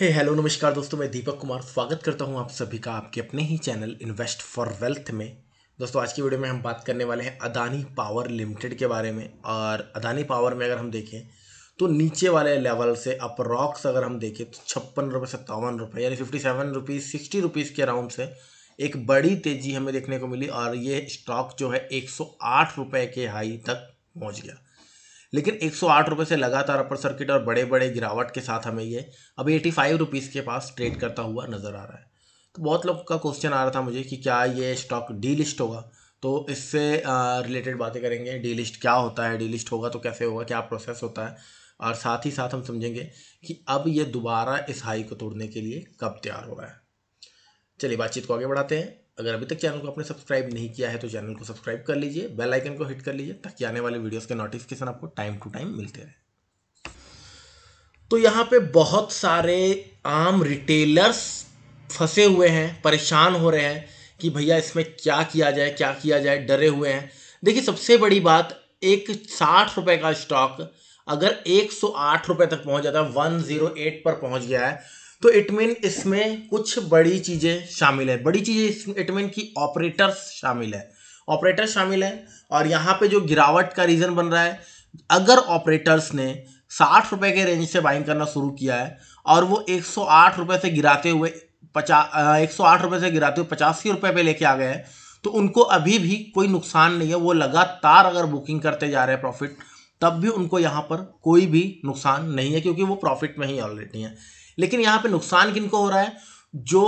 हे hello नमस्कार दोस्तों मैं दीपक कुमार स्वागत करता हूं आप सभी का आपके अपने ही चैनल इन्वेस्ट फॉर वेल्थ में दोस्तों आज की वीडियो में हम बात करने वाले हैं अदानी पावर लिमिटेड के बारे में और अदानी पावर में अगर हम देखें तो नीचे वाले लेवल से अपरॉक्स अगर हम देखें तो छप्पन रुपये सत्तावन रुपये यानी fifty seven rupees sixty rupees के अराउंड से एक बड़ी तेज़ी हमें देखने को मिली और ये स्टॉक जो है एक सौ आठ रुपये के हाई तक पहुँच गया लेकिन एक सौ आठ रुपये से लगातार अपर सर्किट और बड़े बड़े गिरावट के साथ हमें ये अब एटी फाइव रुपीज़ के पास ट्रेड करता हुआ नज़र आ रहा है तो बहुत लोग का क्वेश्चन आ रहा था मुझे कि क्या ये स्टॉक डी लिस्ट होगा तो इससे रिलेटेड बातें करेंगे डी लिस्ट क्या होता है डी लिस्ट होगा तो कैसे होगा क्या प्रोसेस होता है और साथ ही साथ हम समझेंगे कि अब ये दोबारा इस हाई को तोड़ने के लिए कब तैयार हो रहा है चलिए बातचीत को आगे बढ़ाते हैं अगर अभी तक चैनल को आपने सब्सक्राइब नहीं किया है तो चैनल को सब्सक्राइब कर लीजिए बेल आइकन को हिट कर लीजिए ताकि आने वाले वीडियोस के नोटिफिकेशन आपको टाइम टू टाइम मिलते रहे तो यहाँ पे बहुत सारे आम रिटेलर्स फंसे हुए हैं परेशान हो रहे हैं कि भैया इसमें क्या किया जाए क्या किया जाए डरे हुए हैं देखिए सबसे बड़ी बात एक साठ रुपये का स्टॉक अगर एक सौ आठ रुपये तक पहुंच जाता है वन जीरो एट पर पहुंच गया है तो इट मीन इसमें कुछ बड़ी चीज़ें शामिल है बड़ी चीज़ें इट मीन की ऑपरेटर्स शामिल है ऑपरेटर शामिल है और यहाँ पे जो गिरावट का रीज़न बन रहा है अगर ऑपरेटर्स ने साठ रुपये के रेंज से बाइंग करना शुरू किया है और वो एक सौ आठ रुपए से गिराते हुए पचास एक सौ आठ रुपये से गिराते हुए पचासी रुपये पे लेके आ गए हैं तो उनको अभी भी कोई नुकसान नहीं है वो लगातार अगर बुकिंग करते जा रहे हैं प्रॉफिट तब भी उनको यहाँ पर कोई भी नुकसान नहीं है क्योंकि वो प्रॉफिट में ही ऑलरेडी हैं लेकिन यहाँ पे नुकसान किनको हो रहा है जो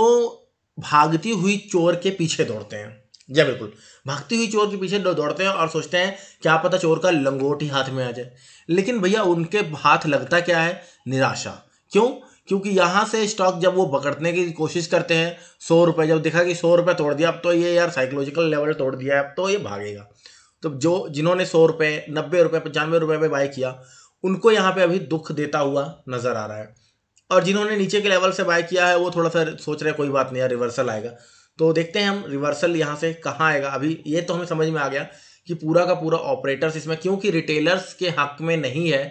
भागती हुई चोर के पीछे दौड़ते हैं जी हाँ, बिल्कुल भागती हुई चोर के पीछे दौड़ते हैं और सोचते हैं क्या पता चोर का लंगोट ही हाथ में आ जाए लेकिन भैया उनके हाथ लगता क्या है निराशा क्यों क्योंकि यहाँ से स्टॉक जब वो पकड़ने की कोशिश करते हैं सौ रुपये जब देखा कि सौ रुपये तोड़ दिया अब तो ये यार साइकोलॉजिकल लेवल तोड़ दिया अब तो ये भागेगा तो जो जिन्होंने सौ रुपये नब्बे रुपये पचानवे रुपये पर बाय किया उनको यहाँ पे अभी दुख देता हुआ नज़र आ रहा है और जिन्होंने नीचे के लेवल से बाय किया है वो थोड़ा सा सोच रहे कोई बात नहीं यार रिवर्सल आएगा तो देखते हैं हम रिवर्सल यहाँ से कहाँ आएगा अभी ये तो हमें समझ में आ गया कि पूरा का पूरा ऑपरेटर्स इसमें क्योंकि रिटेलर्स के हक में नहीं है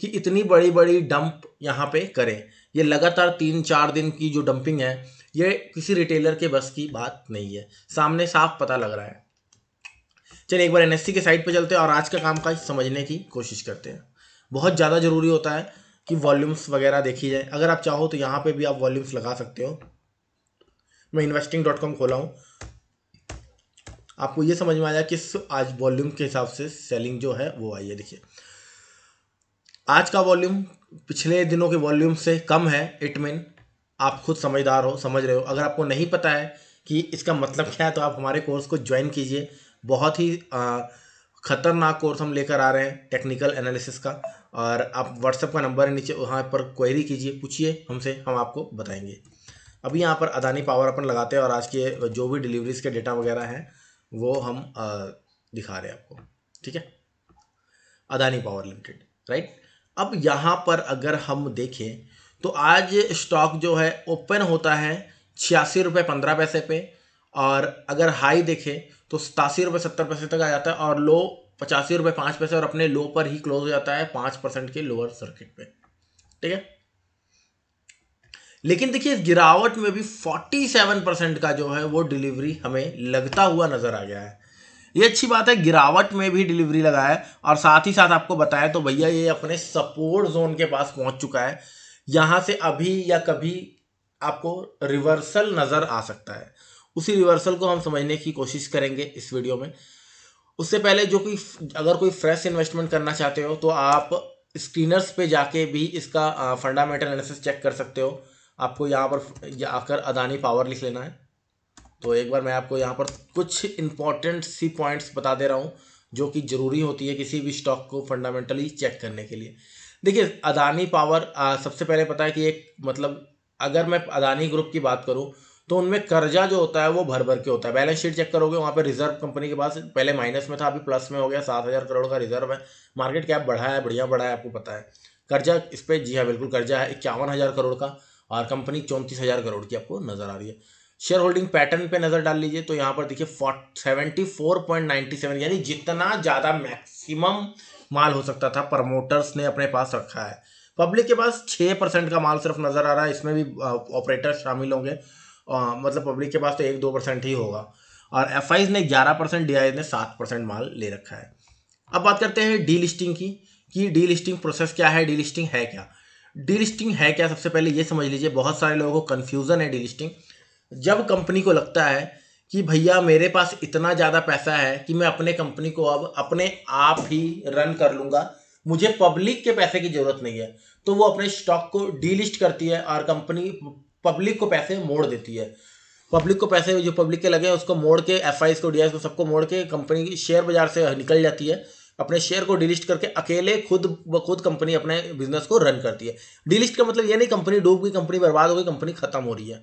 कि इतनी बड़ी बड़ी डंप यहाँ पे करें ये लगातार तीन चार दिन की जो डंपिंग है ये किसी रिटेलर के बस की बात नहीं है सामने साफ पता लग रहा है चलिए एक बार एन के साइड पर चलते हैं और आज का काम काज समझने की कोशिश करते हैं बहुत ज़्यादा ज़रूरी होता है कि वॉल्यूम्स वगैरह देखी जाए अगर आप चाहो तो यहाँ पे भी आप वॉल्यूम्स लगा सकते हो मैं इन्वेस्टिंग डॉट कॉम खोला हूँ आपको ये समझ में आया कि आज वॉल्यूम के हिसाब से सेलिंग जो है वो आई है देखिए आज का वॉल्यूम पिछले दिनों के वॉल्यूम से कम है इट मीन आप खुद समझदार हो समझ रहे हो अगर आपको नहीं पता है कि इसका मतलब क्या है तो आप हमारे कोर्स को ज्वाइन कीजिए बहुत ही ख़तरनाक कोर्स हम लेकर आ रहे हैं टेक्निकल एनालिसिस का और आप व्हाट्सएप का नंबर है नीचे वहाँ पर क्वेरी कीजिए पूछिए हमसे हम आपको बताएंगे अभी यहाँ पर अदानी पावर अपन लगाते हैं और आज के जो भी डिलीवरीज के डेटा वगैरह हैं वो हम दिखा रहे हैं आपको ठीक है अदानी पावर लिमिटेड राइट अब यहाँ पर अगर हम देखें तो आज स्टॉक जो है ओपन होता है छियासी रुपये पंद्रह पैसे पे और अगर हाई देखें तो सतासी रुपये सत्तर पैसे तक आ जाता है और लो पचासी रुपये पाँच पैसे और अपने लो पर ही क्लोज हो जाता है पाँच परसेंट के लोअर सर्किट पे ठीक है लेकिन देखिए इस गिरावट में भी सेवन परसेंट का जो है वो डिलीवरी हमें लगता हुआ नज़र आ गया है ये अच्छी बात है गिरावट में भी डिलीवरी लगा है और साथ ही साथ आपको बताया तो भैया ये अपने सपोर्ट जोन के पास पहुंच चुका है यहाँ से अभी या कभी आपको रिवर्सल नज़र आ सकता है उसी रिवर्सल को हम समझने की कोशिश करेंगे इस वीडियो में उससे पहले जो कोई अगर कोई फ्रेश इन्वेस्टमेंट करना चाहते हो तो आप स्क्रीनर्स पे जाके भी इसका फंडामेंटल एनालिसिस चेक कर सकते हो आपको यहाँ पर आकर अदानी पावर लिख लेना है तो एक बार मैं आपको यहाँ पर कुछ इंपॉर्टेंट सी पॉइंट्स बता दे रहा हूँ जो कि ज़रूरी होती है किसी भी स्टॉक को फंडामेंटली चेक करने के लिए देखिए अदानी पावर आ, सबसे पहले पता है कि एक मतलब अगर मैं अदानी ग्रुप की बात करूँ तो उनमें कर्जा जो होता है वो भर भर के होता है बैलेंस शीट चेक करोगे वहाँ पे रिजर्व कंपनी के पास पहले माइनस में था अभी प्लस में हो गया सात हज़ार करोड़ का रिजर्व है मार्केट कैप बढ़ा है बढ़िया बढ़ा है आपको पता है कर्जा इस पर जी हाँ बिल्कुल कर्जा है इक्यावन हज़ार करोड़ का और कंपनी चौंतीस हज़ार करोड़ की आपको नज़र आ रही है शेयर होल्डिंग पैटर्न पर नज़र डाल लीजिए तो यहाँ पर देखिए सेवेंटी फोर पॉइंट सेवन यानी जितना ज़्यादा मैक्सिमम माल हो सकता था प्रमोटर्स ने अपने पास रखा है पब्लिक के पास छः परसेंट का माल सिर्फ नज़र आ रहा है इसमें भी ऑपरेटर शामिल होंगे मतलब पब्लिक के पास तो एक दो परसेंट ही होगा और एफ ने ग्यारह परसेंट डी ने सात परसेंट माल ले रखा है अब बात करते हैं डी लिस्टिंग की कि डी लिस्टिंग प्रोसेस क्या है डी लिस्टिंग है क्या डी लिस्टिंग है क्या सबसे पहले ये समझ लीजिए बहुत सारे लोगों को कन्फ्यूज़न है डी लिस्टिंग जब कंपनी को लगता है कि भैया मेरे पास इतना ज़्यादा पैसा है कि मैं अपने कंपनी को अब अपने आप ही रन कर लूँगा मुझे पब्लिक के पैसे की ज़रूरत नहीं है तो वो अपने स्टॉक को डीलिस्ट करती है और कंपनी पब्लिक को पैसे मोड़ देती है पब्लिक को पैसे जो पब्लिक के लगे हैं उसको मोड़ के एफ को डी को सबको मोड़ के कंपनी की शेयर बाजार से निकल जाती है अपने शेयर को डिलिस्ट करके अकेले खुद खुद कंपनी अपने बिजनेस को रन करती है डिलिस्ट का मतलब ये नहीं कंपनी डूब गई कंपनी बर्बाद हो गई कंपनी खत्म हो रही है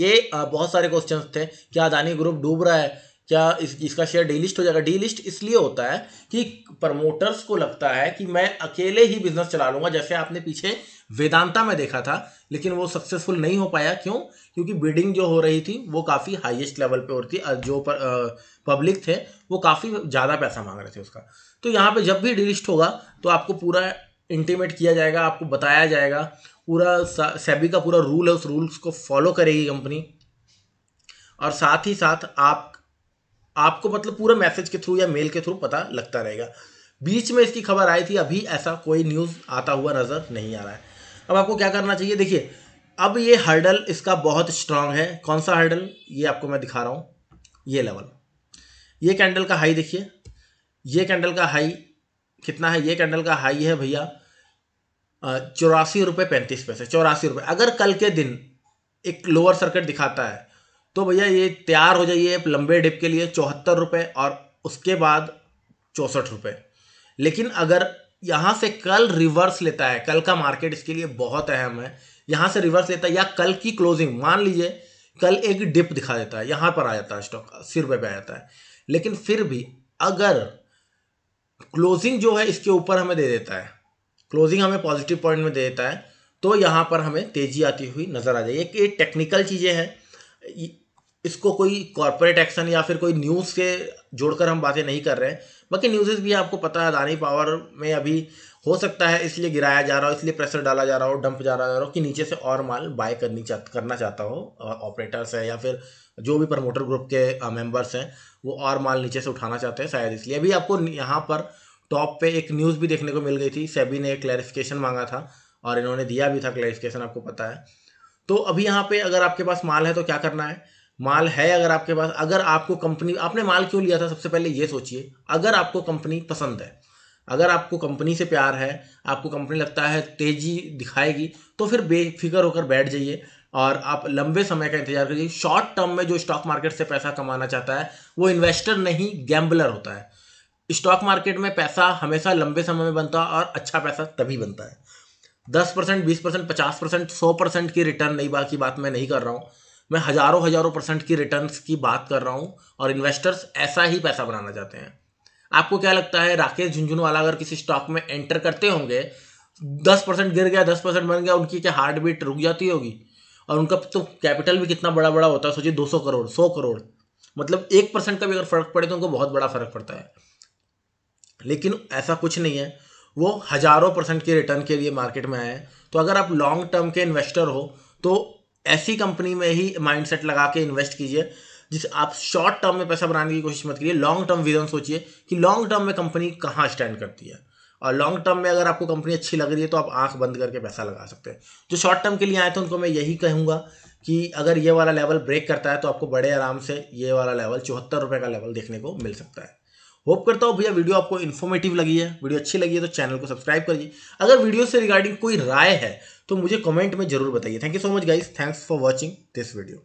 ये बहुत सारे क्वेश्चंस थे क्या अदानी ग्रुप डूब रहा है क्या इस इसका शेयर डी हो जाएगा डी इसलिए होता है कि प्रमोटर्स को लगता है कि मैं अकेले ही बिजनेस चला लूंगा जैसे आपने पीछे वेदांता में देखा था लेकिन वो सक्सेसफुल नहीं हो पाया क्यों क्योंकि बिडिंग जो हो रही थी वो काफ़ी हाईएस्ट लेवल पे हो रही थी जो पर, आ, पब्लिक थे वो काफ़ी ज़्यादा पैसा मांग रहे थे उसका तो यहाँ पे जब भी डिलिस्ट होगा तो आपको पूरा इंटीमेट किया जाएगा आपको बताया जाएगा पूरा सेबी का पूरा रूल है उस रूल्स को फॉलो करेगी कंपनी और साथ ही साथ आप आपको मतलब पूरा मैसेज के थ्रू या मेल के थ्रू पता लगता रहेगा बीच में इसकी खबर आई थी अभी ऐसा कोई न्यूज़ आता हुआ नज़र नहीं आ रहा है अब आपको क्या करना चाहिए देखिए अब ये हर्डल इसका बहुत स्ट्रांग है कौन सा हर्डल ये आपको मैं दिखा रहा हूँ ये लेवल ये कैंडल का हाई देखिए ये कैंडल का हाई कितना है ये कैंडल का हाई है भैया चौरासी रुपये पैंतीस पैसे चौरासी रुपये अगर कल के दिन एक लोअर सर्किट दिखाता है तो भैया ये तैयार हो जाइए आप लंबे डिप के लिए चौहत्तर रुपये और उसके बाद चौंसठ रुपये लेकिन अगर यहाँ से कल रिवर्स लेता है कल का मार्केट इसके लिए बहुत अहम है यहाँ से रिवर्स लेता है या कल की क्लोजिंग मान लीजिए कल एक डिप दिखा देता है यहाँ पर आ जाता है स्टॉक अस्सी रुपये पे आ जाता है लेकिन फिर भी अगर क्लोजिंग जो है इसके ऊपर हमें दे देता है क्लोजिंग हमें पॉजिटिव पॉइंट में दे देता है तो यहाँ पर हमें तेजी आती हुई नज़र आ जाएगी एक ये टेक्निकल चीज़ें हैं इसको कोई कॉरपोरेट एक्शन या फिर कोई न्यूज़ से जोड़कर हम बातें नहीं कर रहे हैं बाकी न्यूज भी आपको पता है अदानी पावर में अभी हो सकता है इसलिए गिराया जा रहा हो इसलिए प्रेशर डाला जा रहा हो डंप जा रहा हो कि नीचे से और माल बाय करनी चाह करना चाहता हो ऑपरेटर्स है या फिर जो भी प्रमोटर ग्रुप के मेंबर्स हैं वो और माल नीचे से उठाना चाहते हैं शायद इसलिए अभी आपको यहाँ पर टॉप पे एक न्यूज़ भी देखने को मिल गई थी सेबी ने क्लैरिफिकेशन मांगा था और इन्होंने दिया भी था क्लैरिफिकेशन आपको पता है तो अभी यहाँ पे अगर आपके पास माल है तो क्या करना है माल है अगर आपके पास अगर आपको कंपनी आपने माल क्यों लिया था सबसे पहले ये सोचिए अगर आपको कंपनी पसंद है अगर आपको कंपनी से प्यार है आपको कंपनी लगता है तेजी दिखाएगी तो फिर बेफिक्र होकर बैठ जाइए और आप लंबे समय का इंतजार करिए शॉर्ट टर्म में जो स्टॉक मार्केट से पैसा कमाना चाहता है वो इन्वेस्टर नहीं गैम्बलर होता है स्टॉक मार्केट में पैसा हमेशा लंबे समय में बनता है और अच्छा पैसा तभी बनता है दस परसेंट बीस परसेंट पचास परसेंट सौ परसेंट की रिटर्न नहीं बाकी बात मैं नहीं कर रहा हूँ मैं हज़ारों हज़ारों परसेंट की रिटर्न की बात कर रहा हूँ और इन्वेस्टर्स ऐसा ही पैसा बनाना चाहते हैं आपको क्या लगता है राकेश झुंझुनवाला अगर किसी स्टॉक में एंटर करते होंगे दस परसेंट गिर गया दस परसेंट बन गया उनकी क्या हार्ट बीट रुक जाती होगी और उनका तो कैपिटल भी कितना बड़ा बड़ा होता है सोचिए दो सौ करोड़ सौ करोड़ मतलब एक परसेंट का भी अगर फर्क पड़े तो उनको बहुत बड़ा फर्क पड़ता है लेकिन ऐसा कुछ नहीं है वो हज़ारों परसेंट के रिटर्न के लिए मार्केट में आए हैं तो अगर आप लॉन्ग टर्म के इन्वेस्टर हो तो ऐसी कंपनी में ही माइंडसेट लगा के इन्वेस्ट कीजिए जिस आप शॉर्ट टर्म में पैसा बनाने की कोशिश मत करिए लॉन्ग टर्म विजन सोचिए कि लॉन्ग टर्म में कंपनी कहाँ स्टैंड करती है और लॉन्ग टर्म में अगर आपको कंपनी अच्छी लग रही है तो आप आंख बंद करके पैसा लगा सकते हैं जो शॉर्ट टर्म के लिए आए थे उनको मैं यही कहूँगा कि अगर ये वाला लेवल ब्रेक करता है तो आपको बड़े आराम से ये वाला लेवल चौहत्तर रुपये का लेवल देखने को मिल सकता है होप करता हूँ भैया वीडियो आपको इन्फॉर्मेटिव लगी है वीडियो अच्छी लगी है तो चैनल को सब्सक्राइब करिए अगर वीडियो से रिगार्डिंग कोई राय है तो मुझे कमेंट में जरूर बताइए thank you so much guys thanks for watching this video